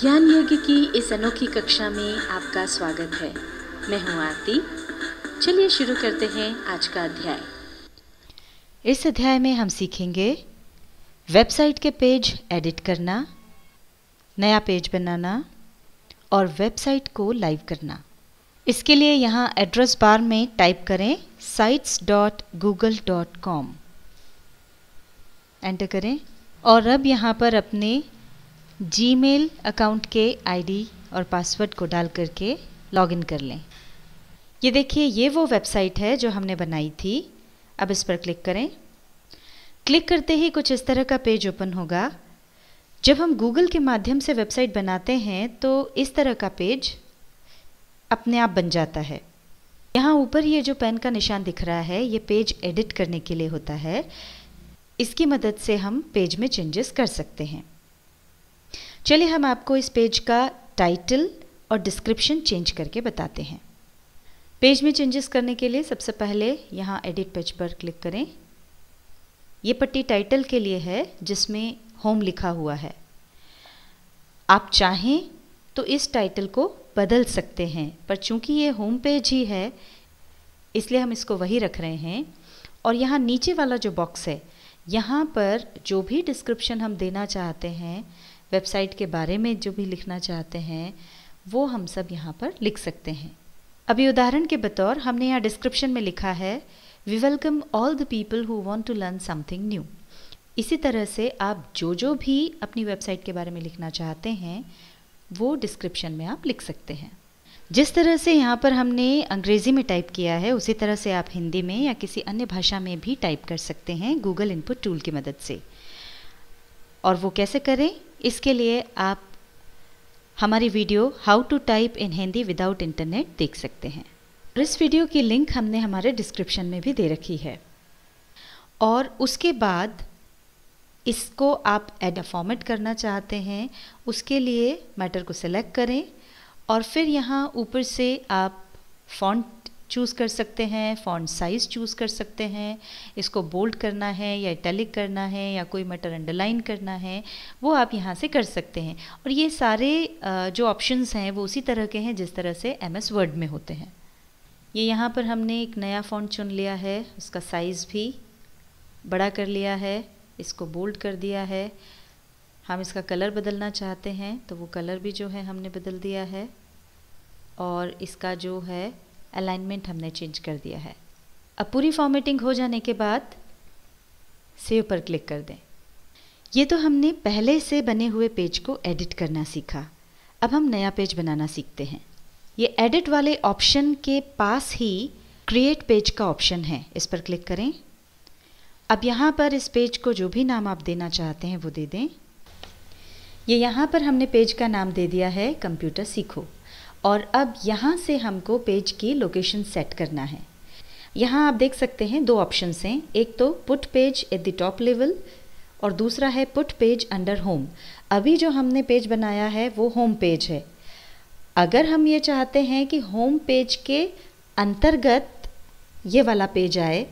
ज्ञान योग की इस अनोखी कक्षा में आपका स्वागत है मैं हूं आरती चलिए शुरू करते हैं आज का अध्याय इस अध्याय में हम सीखेंगे वेबसाइट के पेज एडिट करना नया पेज बनाना और वेबसाइट को लाइव करना इसके लिए यहाँ एड्रेस बार में टाइप करें sites dot Google dot com enter करें और अब यहाँ पर अपने जीमेल अकाउंट के आईडी और पासवर्ड को डाल करके लॉगिन कर लें ये देखिए ये वो वेबसाइट है जो हमने बनाई थी अब इस पर क्लिक करें क्लिक करते ही कुछ इस तरह का पेज ओपन होगा जब हम गूगल के माध्यम से वेबसाइट बनाते हैं तो इस तरह का पेज अपने आप बन जाता है यहाँ ऊपर ये जो पेन का निशान दिख रहा है ये पेज एडिट करने के लिए होता है इसकी मदद से हम पेज में चेंजेस कर सकते हैं चलिए हम आपको इस पेज का टाइटल और डिस्क्रिप्शन चेंज करके बताते हैं पेज में चेंजेस करने के लिए सबसे पहले यहाँ एडिट पेज पर क्लिक करें ये पट्टी टाइटल के लिए है जिसमें होम लिखा हुआ है आप चाहें तो इस टाइटल को बदल सकते हैं पर चूंकि ये होम पेज ही है इसलिए हम इसको वही रख रहे हैं और यहाँ नीचे वाला जो बॉक्स है यहाँ पर जो भी डिस्क्रिप्शन हम देना चाहते हैं वेबसाइट के बारे में जो भी लिखना चाहते हैं वो हम सब यहाँ पर लिख सकते हैं अभी उदाहरण के बतौर हमने यहाँ डिस्क्रिप्शन में लिखा है we welcome all the people who want to learn something new इसी तरह से आप जो जो भी अपनी वेबसाइट के बारे में लिखना चाहते हैं वो डिस्क्रिप्शन में आप लिख सकते हैं जिस तरह से यहाँ पर हमने अंग्रेज़ी में टाइप किया है उसी तरह से आप हिंदी में या किसी अन्य भाषा में भी टाइप कर सकते हैं गूगल इनपुट टूल की मदद से और वो कैसे करें इसके लिए आप हमारी video how to type in Hindi without internet देख सकते हैं और इस वीडियो की लिंक हमने हमारे डिस्क्रिप्शन में भी दे रखी है और उसके बाद इसको आप एड फॉर्मेट करना चाहते हैं उसके लिए मैटर को सिलेक्ट करें और फिर यहाँ ऊपर से आप फॉन्ट चूज़ कर सकते हैं फ़ॉन्ट साइज़ चूज़ कर सकते हैं इसको बोल्ड करना है या इटैलिक करना है या कोई मटर अंडरलाइन करना है वो आप यहाँ से कर सकते हैं और ये सारे जो ऑप्शंस हैं वो उसी तरह के हैं जिस तरह से एम एस वर्ड में होते हैं ये यहाँ पर हमने एक नया फ़ॉन्ट चुन लिया है उसका साइज़ भी बड़ा कर लिया है इसको बोल्ड कर दिया है हम इसका कलर बदलना चाहते हैं तो वो कलर भी जो है हमने बदल दिया है और इसका जो है अलाइनमेंट हमने चेंज कर दिया है अब पूरी फॉर्मेटिंग हो जाने के बाद सेव पर क्लिक कर दें ये तो हमने पहले से बने हुए पेज को एडिट करना सीखा अब हम नया पेज बनाना सीखते हैं ये एडिट वाले ऑप्शन के पास ही क्रिएट पेज का ऑप्शन है इस पर क्लिक करें अब यहाँ पर इस पेज को जो भी नाम आप देना चाहते हैं वो दे दें ये यहाँ पर हमने पेज का नाम दे दिया है कंप्यूटर सीखो और अब यहाँ से हमको पेज की लोकेशन सेट करना है यहाँ आप देख सकते हैं दो ऑप्शंस हैं एक तो put page at the top level और दूसरा है पुट पेज अंडर होम अभी जो हमने पेज बनाया है वो होम पेज है अगर हम ये चाहते हैं कि होम पेज के अंतर्गत ये वाला पेज आए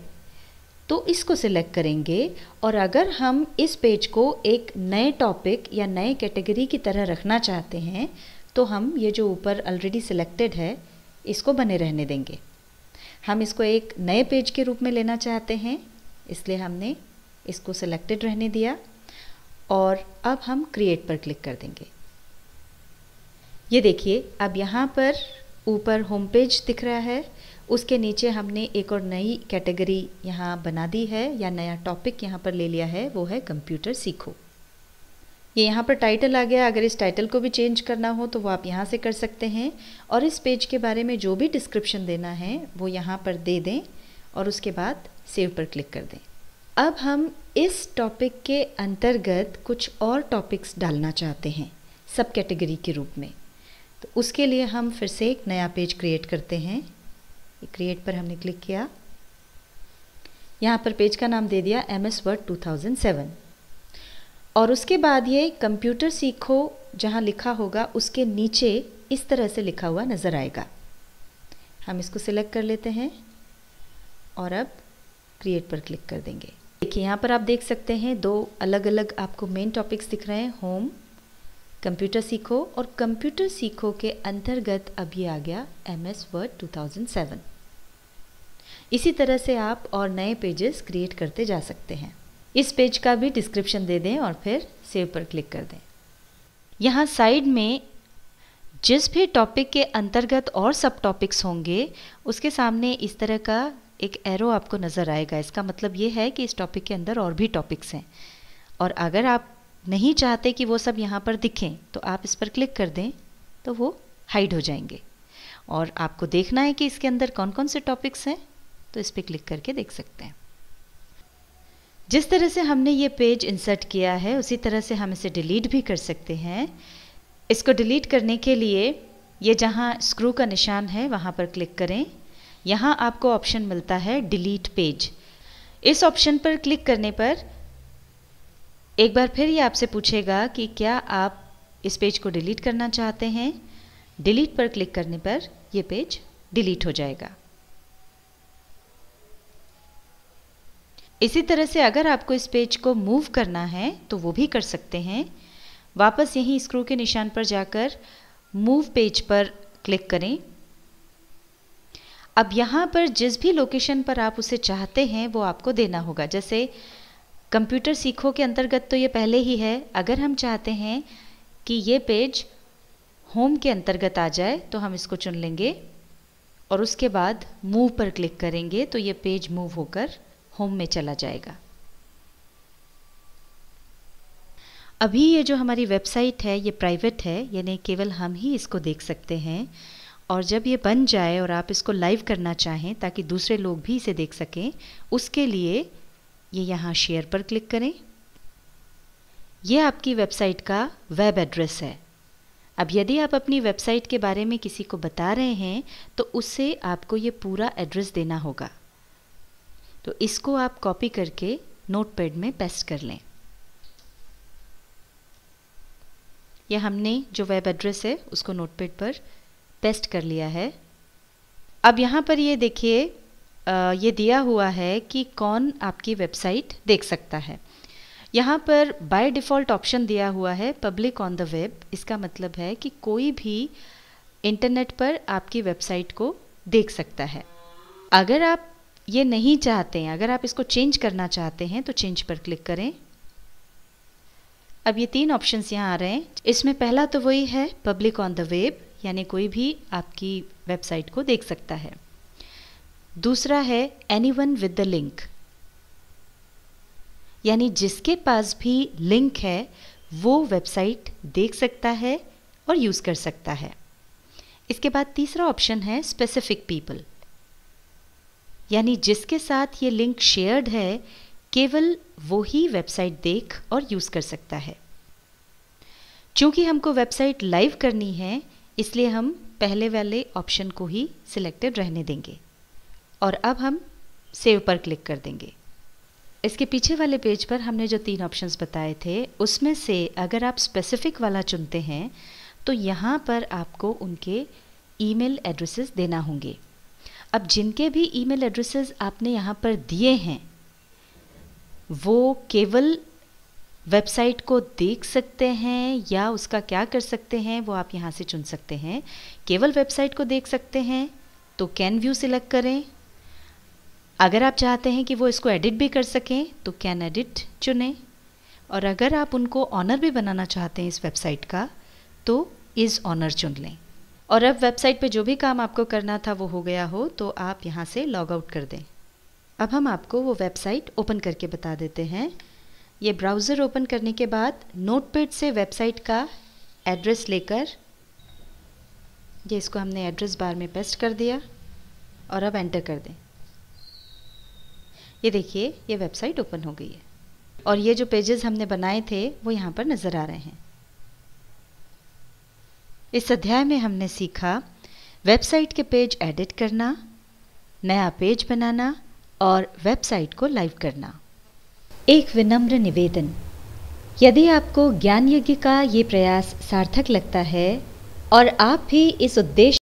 तो इसको सिलेक्ट करेंगे और अगर हम इस पेज को एक नए टॉपिक या नए कैटेगरी की तरह रखना चाहते हैं तो हम ये जो ऊपर ऑलरेडी सिलेक्टेड है इसको बने रहने देंगे हम इसको एक नए पेज के रूप में लेना चाहते हैं इसलिए हमने इसको सिलेक्टेड रहने दिया और अब हम क्रिएट पर क्लिक कर देंगे ये देखिए अब यहाँ पर ऊपर होम पेज दिख रहा है उसके नीचे हमने एक और नई कैटेगरी यहाँ बना दी है या नया टॉपिक यहाँ पर ले लिया है वो है कंप्यूटर सीखो ये यहाँ पर टाइटल आ गया अगर इस टाइटल को भी चेंज करना हो तो वो आप यहाँ से कर सकते हैं और इस पेज के बारे में जो भी डिस्क्रिप्शन देना है वो यहाँ पर दे दें और उसके बाद सेव पर क्लिक कर दें अब हम इस टॉपिक के अंतर्गत कुछ और टॉपिक्स डालना चाहते हैं सब कैटेगरी के रूप में तो उसके लिए हम फिर से एक नया पेज क्रिएट करते हैं क्रिएट पर हमने क्लिक किया यहाँ पर पेज का नाम दे दिया M S Word two thousand seven और उसके बाद ये कंप्यूटर सीखो जहाँ लिखा होगा उसके नीचे इस तरह से लिखा हुआ नज़र आएगा हम इसको सिलेक्ट कर लेते हैं और अब क्रिएट पर क्लिक कर देंगे देखिए यहाँ पर आप देख सकते हैं दो अलग अलग आपको मेन टॉपिक्स दिख रहे हैं होम कंप्यूटर सीखो और कंप्यूटर सीखो के अंतर्गत अभी आ गया एम एस वर्ड टू इसी तरह से आप और नए पेजेस क्रिएट करते जा सकते हैं इस पेज का भी डिस्क्रिप्शन दे दें और फिर सेव पर क्लिक कर दें यहाँ साइड में जिस भी टॉपिक के अंतर्गत और सब टॉपिक्स होंगे उसके सामने इस तरह का एक एरो आपको नज़र आएगा इसका मतलब ये है कि इस टॉपिक के अंदर और भी टॉपिक्स हैं और अगर आप नहीं चाहते कि वो सब यहाँ पर दिखें तो आप इस पर क्लिक कर दें तो वो हाइड हो जाएंगे और आपको देखना है कि इसके अंदर कौन कौन से टॉपिक्स हैं तो इस पर क्लिक करके देख सकते हैं जिस तरह से हमने ये पेज इंसर्ट किया है उसी तरह से हम इसे डिलीट भी कर सकते हैं इसको डिलीट करने के लिए ये जहाँ स्क्रू का निशान है वहाँ पर क्लिक करें यहाँ आपको ऑप्शन मिलता है डिलीट पेज इस ऑप्शन पर क्लिक करने पर एक बार फिर ये आपसे पूछेगा कि क्या आप इस पेज को डिलीट करना चाहते हैं डिलीट पर क्लिक करने पर यह पेज डिलीट हो जाएगा इसी तरह से अगर आपको इस पेज को मूव करना है तो वो भी कर सकते हैं वापस यहीं स्क्रू के निशान पर जाकर मूव पेज पर क्लिक करें अब यहाँ पर जिस भी लोकेशन पर आप उसे चाहते हैं वो आपको देना होगा जैसे कंप्यूटर सीखो के अंतर्गत तो ये पहले ही है अगर हम चाहते हैं कि ये पेज होम के अंतर्गत आ जाए तो हम इसको चुन लेंगे और उसके बाद मूव पर क्लिक करेंगे तो ये पेज मूव होकर होम में चला जाएगा अभी ये जो हमारी वेबसाइट है ये प्राइवेट है यानी केवल हम ही इसको देख सकते हैं और जब ये बन जाए और आप इसको लाइव करना चाहें ताकि दूसरे लोग भी इसे देख सकें उसके लिए ये यहाँ शेयर पर क्लिक करें यह आपकी वेबसाइट का वेब एड्रेस है अब यदि आप अपनी वेबसाइट के बारे में किसी को बता रहे हैं तो उससे आपको ये पूरा एड्रेस देना होगा तो इसको आप कॉपी करके नोटपैड में पेस्ट कर लें या हमने जो वेब एड्रेस है उसको नोटपैड पर पेस्ट कर लिया है अब यहाँ पर ये देखिए ये दिया हुआ है कि कौन आपकी वेबसाइट देख सकता है यहाँ पर बाय डिफ़ॉल्ट ऑप्शन दिया हुआ है पब्लिक ऑन द वेब इसका मतलब है कि कोई भी इंटरनेट पर आपकी वेबसाइट को देख सकता है अगर आप ये नहीं चाहते हैं अगर आप इसको चेंज करना चाहते हैं तो चेंज पर क्लिक करें अब ये तीन ऑप्शंस यहाँ आ रहे हैं इसमें पहला तो वही है पब्लिक ऑन द वेब यानी कोई भी आपकी वेबसाइट को देख सकता है दूसरा है anyone with the link यानी जिसके पास भी लिंक है वो वेबसाइट देख सकता है और यूज़ कर सकता है इसके बाद तीसरा ऑप्शन है स्पेसिफिक पीपल यानी जिसके साथ ये लिंक शेयर्ड है केवल वो ही वेबसाइट देख और यूज़ कर सकता है चूंकि हमको वेबसाइट लाइव करनी है इसलिए हम पहले वाले ऑप्शन को ही सिलेक्टेड रहने देंगे और अब हम सेव पर क्लिक कर देंगे इसके पीछे वाले पेज पर हमने जो तीन ऑप्शंस बताए थे उसमें से अगर आप स्पेसिफिक वाला चुनते हैं तो यहाँ पर आपको उनके ईमेल एड्रेसेस देना होंगे अब जिनके भी ईमेल एड्रेसेस आपने यहाँ पर दिए हैं वो केवल वेबसाइट को देख सकते हैं या उसका क्या कर सकते हैं वो आप यहाँ से चुन सकते हैं केवल वेबसाइट को देख सकते हैं तो कैन व्यू सिलेक्ट करें अगर आप चाहते हैं कि वो इसको एडिट भी कर सकें तो कैन एडिट चुनें और अगर आप उनको ऑनर भी बनाना चाहते हैं इस वेबसाइट का तो इज़ ऑनर चुन लें और अब वेबसाइट पे जो भी काम आपको करना था वो हो गया हो तो आप यहाँ से लॉग आउट कर दें अब हम आपको वो वेबसाइट ओपन करके बता देते हैं ये ब्राउज़र ओपन करने के बाद नोटपैड से वेबसाइट का एड्रेस लेकर ये इसको हमने एड्रेस बार में पेस्ट कर दिया और अब एंटर कर दें ये देखिए ये वेबसाइट ओपन हो गई है और ये जो पेजेस हमने बनाए थे वो यहाँ पर नज़र आ रहे हैं इस अध्याय में हमने सीखा वेबसाइट के पेज एडिट करना नया पेज बनाना और वेबसाइट को लाइव करना एक विनम्र निवेदन यदि आपको ज्ञान यज्ञ का ये प्रयास सार्थक लगता है और आप भी इस उद्देश्य